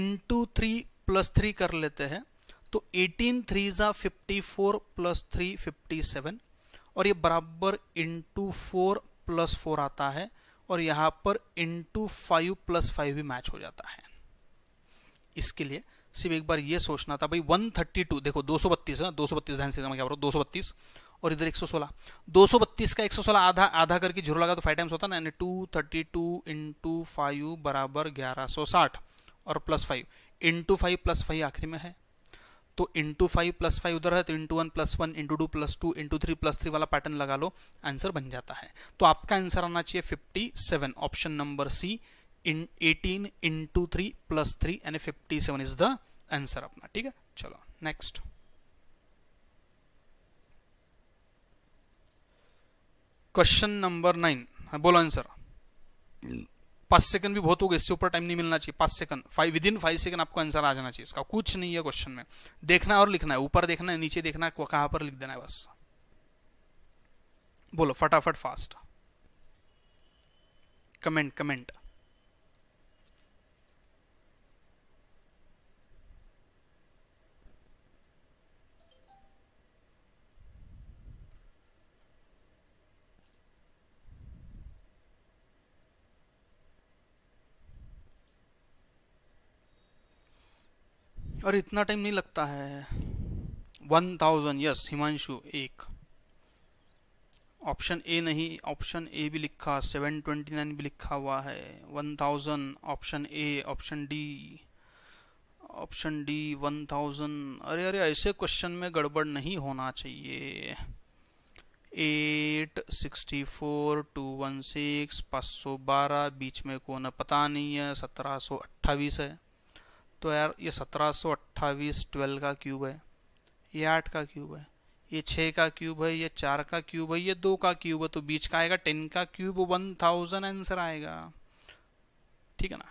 इंटू थ्री प्लस थ्री कर लेते हैं तो 18 थ्री ज़ा fifty four plus three fifty seven और ये बराबर इंटू फोर प्लस फोर आता है और यहाँ पर इंटू फाइव प्लस फाइव भी मैच हो जाता है इसके लिए सिर्फ एक बार ये सोचना था भाई 132 देखो 232 है ना 232 ध्यान से मैं क्या बोल 232 और इधर 116 232 का 116 आधा आधा करके जीरो लगा तो फाइव टाइम्स होता है ना यानी 232 थर्टी टू इंटू फाइव बराबर ग्यारह और plus five into five plus five आखिरी में है तो इंटू फाइव प्लस फाइव उधर है तो into one plus one into two plus two into three plus three वाला पैटर्न लगा लो आंसर बन जाता है तो आपका आंसर आना चाहिए fifty seven option number C in eighteen into three plus three यानी fifty seven is the answer अपना ठीक है चलो नेक्स्ट क्वेश्चन नंबर नाइन बोलो आंसर पांच सेकंड भी बहुत हो गए इससे ऊपर टाइम नहीं मिलना चाहिए पांच second five within five second आपको आंसर आ जाना चाहिए इसका कुछ नहीं है क्वेश्चन में देखना और लिखना है ऊपर देखना है नीचे देखना है कहां पर लिख देना है बस बोलो फटाफट फास्ट कमेंट कमेंट और इतना टाइम नहीं लगता है वन थाउजेंड यस हिमांशु एक ऑप्शन ए नहीं ऑप्शन ए भी लिखा सेवन ट्वेंटी नाइन भी लिखा हुआ है one thousand option A option D option D one thousand अरे अरे ऐसे क्वेश्चन में गड़बड़ नहीं होना चाहिए eight sixty four two one six पाँच सौ बारह बीच में कौन पता नहीं है सत्रह सौ अट्ठावीस है तो यार ये सत्रह सौ का क्यूब है ये आठ का क्यूब है ये छः का क्यूब है ये चार का क्यूब है ये दो का क्यूब है तो बीच का आएगा टेन का क्यूब वन थाउजेंड आंसर आएगा ठीक है ना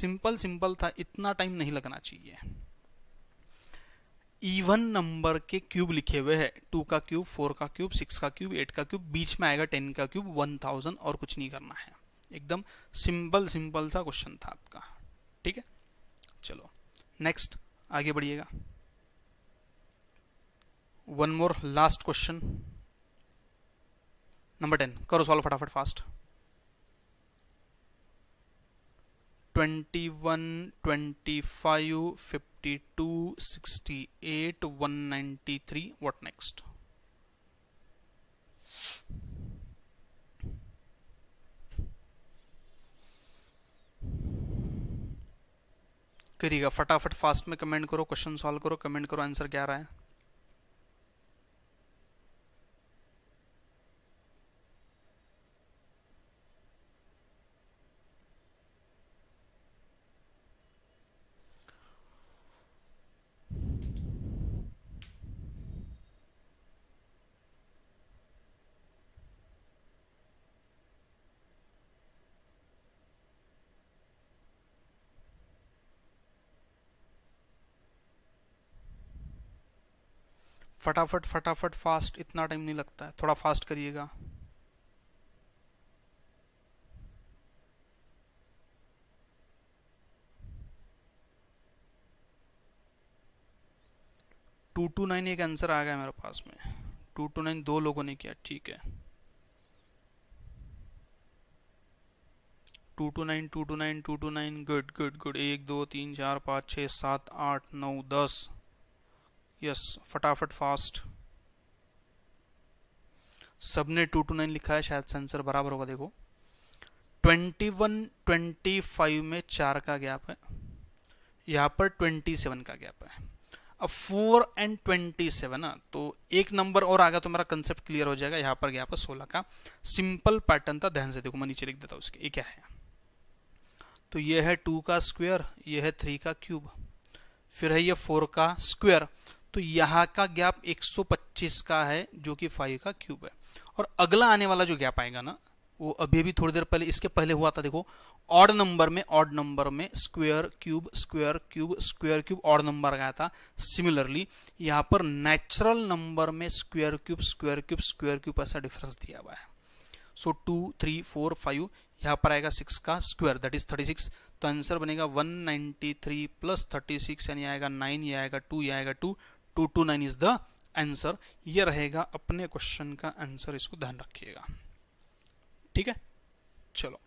सिंपल सिंपल था इतना टाइम नहीं लगना चाहिए इवन नंबर के क्यूब लिखे हुए हैं टू का क्यूब फोर का क्यूब सिक्स का क्यूब एट का क्यूब बीच में आएगा टेन का क्यूब वन थाउजेंड और कुछ नहीं करना है एकदम सिंपल सिंपल सा क्वेश्चन था आपका ठीक है चलो नेक्स्ट आगे बढ़िएगा one more last question number ten करो सॉल्व फटाफट fast twenty one twenty five fifty two sixty eight one ninety three what next करिएगा फटाफट फास्ट में कमेंट करो क्वेश्चन सॉल्व करो कमेंट करो आंसर क्या रहा है फटाफट फटाफट फास्ट इतना टाइम नहीं लगता है थोड़ा फास्ट करिएगा टू टू नाइन एक आंसर आ गया मेरे पास में टू टू नाइन दो लोगों ने किया ठीक है two two nine two two nine two two nine good good good एक दो तीन चार पाँच छः सात आठ नौ दस यस फटाफट फास्ट सबने टू टू नाइन लिखा है शायद सेंसर बराबर होगा देखो ट्वेंटी वन ट्वेंटी फाइव में चार का गैप है यहाँ पर ट्वेंटी सेवन का गैप है अब फोर एंड ट्वेंटी सेवन है तो एक नंबर और आ गया तो मेरा कंसेप्ट क्लियर हो जाएगा यहाँ पर गया पर सोलह का सिंपल पैटर्न था ध्यान से देखो मैं नीचे लिख देता हूँ उसके ये क्या है तो ये है टू का स्क्वेयर ये है थ्री का क्यूब फिर है ये फोर का स्क्वेयर तो यहाँ का गैप 125 का है जो कि फाइव का क्यूब है और अगला आने वाला जो गैप आएगा ना वो अभी अभी थोड़ी देर पहले इसके पहले हुआ था देखो ऑड नंबर में ऑड नंबर में square cube square cube square cube odd number आया था सिमिलरली यहाँ पर नेचुरल नंबर में square cube square cube square cube ऐसा डिफरेंस दिया हुआ है so two three four five यहाँ पर आएगा सिक्स का square that is thirty six तो आंसर बनेगा one ninety three plus thirty six यानी आएगा नाइन ये आएगा टू ये आएगा two to two nine is the answer ये रहेगा अपने क्वेश्चन का आंसर इसको ध्यान रखिएगा ठीक है चलो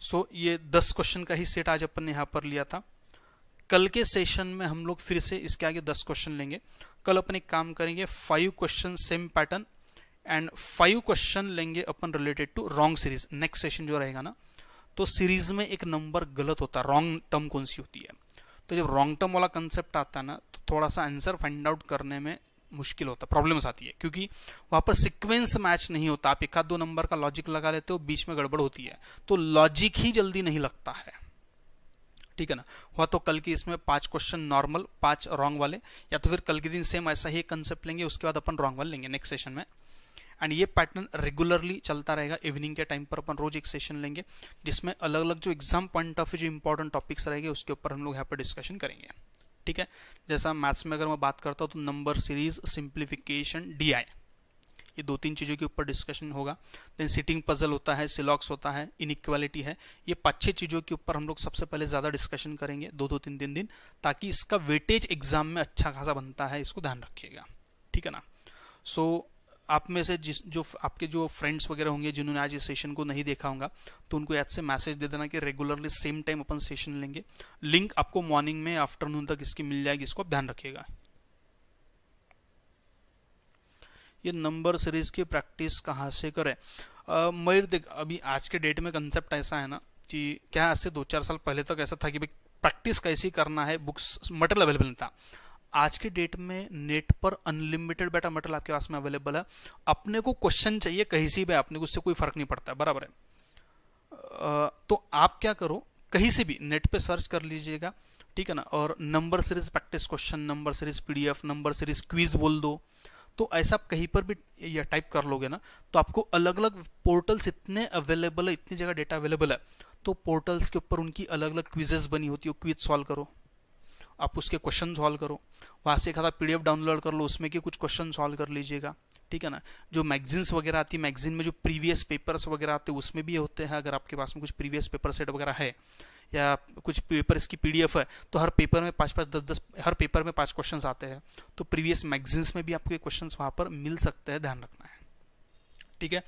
सो so, ये दस क्वेश्चन का ही सेट आज अपन ने यहाँ पर लिया था कल के सेशन में हम लोग फिर से इसके आगे दस क्वेश्चन लेंगे कल अपन एक काम करेंगे five question same pattern and five question लेंगे अपन related to wrong series next session जो रहेगा ना तो सीरीज में एक नंबर गलत होता है रॉन्ग टर्म कौन सी होती है तो जब रॉन्ग टर्म वाला कंसेप्ट आता है ना तो थोड़ा सा आंसर फाइंड आउट करने में मुश्किल होता है प्रॉब्लम्स आती है क्योंकि वहाँ पर सिक्वेंस मैच नहीं होता आप एक आध दो नंबर का लॉजिक लगा लेते हो बीच में गड़बड़ होती है तो लॉजिक ही जल्दी नहीं लगता है ठीक है ना हुआ तो कल की इसमें पांच क्वेश्चन नॉर्मल पांच रॉन्ग वाले या तो फिर कल के दिन सेम ऐसा ही एक कंसेप्ट लेंगे उसके बाद अपन रॉन्ग वाले लेंगे नेक्स्ट सेशन में एंड ये पैटर्न रेगुलरली चलता रहेगा इवनिंग के टाइम पर अपन रोज एक सेशन लेंगे जिसमें अलग अलग जो एग्जाम पॉइंट ऑफ व्यू जो इंपॉर्टेंट टॉपिक्स रहेंगे उसके ऊपर हम लोग यहाँ पर डिस्कशन करेंगे ठीक है जैसा मैथ्स में अगर मैं बात करता हूँ तो नंबर सीरीज सिंप्लीफिकेशन डी ये दो तीन चीज़ों के ऊपर डिस्कशन होगा देन सिटिंग पजल होता है सिलॉक्स होता है इनक्वालिटी है ये पाँच छः चीज़ों के ऊपर हम लोग सबसे पहले ज़्यादा डिस्कशन करेंगे दो दो तीन तीन दिन ताकि इसका वेटेज एग्जाम में अच्छा खासा बनता है इसको ध्यान रखिएगा ठीक है ना सो so, आप में से जिस जो आपके जो फ्रेंड्स वगैरह होंगे जिन्होंने आज इस सेशन को नहीं देखा होगा तो उनको याद से मैसेज दे देना कि रेगुलरली सेम टाइम अपन सेशन लेंगे लिंक आपको मॉर्निंग में आफ्टरनून तक इसकी मिल जाएगी इसको ध्यान रखिएगा ये नंबर सीरीज की प्रैक्टिस कहाँ से करें मयूर देख अभी आज के डेट में कंसेप्ट ऐसा है ना कि क्या आज से दो चार साल पहले तक तो ऐसा था कि भाई प्रैक्टिस कैसी करना है बुक्स मटेरियल अवेलेबल नहीं था आज के डेट में नेट पर अनलिमिटेड बेटा मेटल आपके पास में अवेलेबल है अपने को क्वेश्चन चाहिए कहीं से भी आपने को उससे कोई फर्क नहीं पड़ता है बराबर है तो आप क्या करो कहीं से भी नेट पे सर्च कर लीजिएगा ठीक है ना और number series practice question number series PDF number series quiz बोल दो तो ऐसा आप कहीं पर भी या टाइप कर लोगे ना तो आपको अलग अलग पोर्टल्स इतने अवेलेबल है इतनी जगह डेटा अवेलेबल है तो पोर्टल्स के ऊपर उनकी अलग अलग क्विजेस बनी होती है क्विज सॉल्व करो आप उसके क्वेश्चन सॉल्व करो वहाँ से एक आधा पी डाउनलोड कर लो उसमें के कुछ क्वेश्चन सॉल्व कर लीजिएगा ठीक है ना जो मैगजीन्स वगैरह आती है मैगजीन में जो प्रीवियस पेपर्स वगैरह आते हैं उसमें भी होते हैं अगर आपके पास में कुछ प्रीवियस पेपर सेट वगैरह है या कुछ पेपर इसकी पीडीएफ है तो हर पेपर में पाँच पाँच दस दस हर पेपर में पाँच क्वेश्चन आते हैं तो प्रीवियस मैगजीन्स में भी आपको ये क्वेश्चन वहाँ पर मिल सकते हैं ध्यान रखना है ठीक है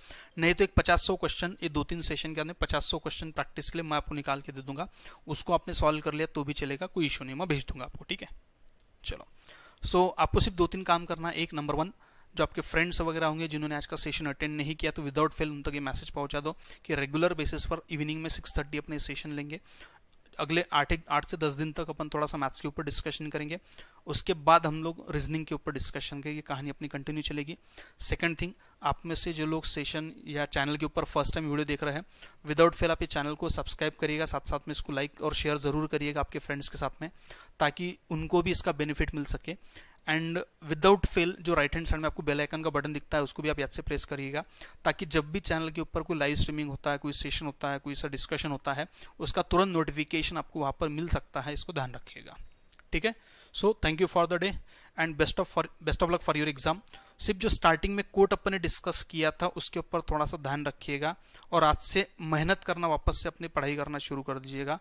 नहीं तो एक पचास सौ क्वेश्चन ये दो तीन सेशन के अंदर पचास सौ क्वेश्चन प्रैक्टिस के लिए मैं आपको निकाल के दे दूंगा उसको आपने सॉल्व कर लिया तो भी चलेगा कोई इशू नहीं मैं भेज दूंगा आपको ठीक है चलो सो so, आपको सिर्फ दो तीन काम करना है एक नंबर वन जो आपके फ्रेंड्स वगैरह होंगे जिन्होंने आज का सेशन अटेंड नहीं किया तो विदाउट फेल उन तक ये मैसेज पहुंचा दो कि रेगुलर बेसिस पर इवनिंग में सिक्स थर्टी अपने सेशन लेंगे अगले आठ आठ से दस दिन तक अपन थोड़ा सा मैथ्स के ऊपर डिस्कशन करेंगे उसके बाद हम लोग रीजनिंग के ऊपर डिस्कशन करेंगे कहानी अपनी कंटिन्यू चलेगी सेकंड थिंग आप में से जो लोग सेशन या चैनल के ऊपर फर्स्ट टाइम वीडियो देख रहे हैं विदाउट फेल आप ये चैनल को सब्सक्राइब करिएगा साथ साथ में इसको लाइक और शेयर ज़रूर करिएगा आपके फ्रेंड्स के साथ में ताकि उनको भी इसका बेनिफिट मिल सके एंड विदाउट फेल जो राइट हैंड साइड में आपको बेल आइकन का बटन दिखता है उसको भी आप याद से प्रेस करिएगा ताकि जब भी चैनल के ऊपर कोई लाइव स्ट्रीमिंग होता है कोई सेशन होता है कोई सा डिस्कशन होता है उसका तुरंत नोटिफिकेशन आपको वहाँ पर मिल सकता है इसको ध्यान रखिएगा ठीक है so thank you for the day and best of for best of luck for your exam सिर्फ जो स्टार्टिंग में कोट अपन ने डिस्कस किया था उसके ऊपर थोड़ा सा ध्यान रखिएगा और आज से मेहनत करना वापस से अपनी पढ़ाई करना शुरू कर दीजिएगा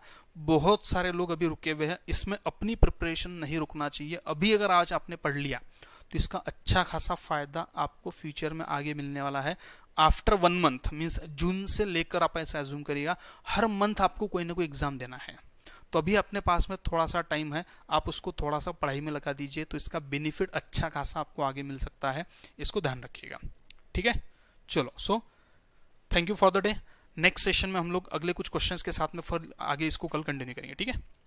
बहुत सारे लोग अभी रुके हुए हैं इसमें अपनी प्रिपरेशन नहीं रुकना चाहिए अभी अगर आज आपने पढ़ लिया तो इसका अच्छा खासा फ़ायदा आपको फ्यूचर में आगे मिलने वाला है after one month means June से लेकर आप ऐसा एज्यूम करिएगा हर मंथ आपको कोई ना कोई एग्ज़ाम देना है तो अभी अपने पास में थोड़ा सा टाइम है आप उसको थोड़ा सा पढ़ाई में लगा दीजिए तो इसका बेनिफिट अच्छा खासा आपको आगे मिल सकता है इसको ध्यान रखिएगा ठीक है चलो so thank you for the day next session में हम लोग अगले कुछ क्वेश्चंस के साथ में फिर आगे इसको कल कंटिन्यू करेंगे ठीक है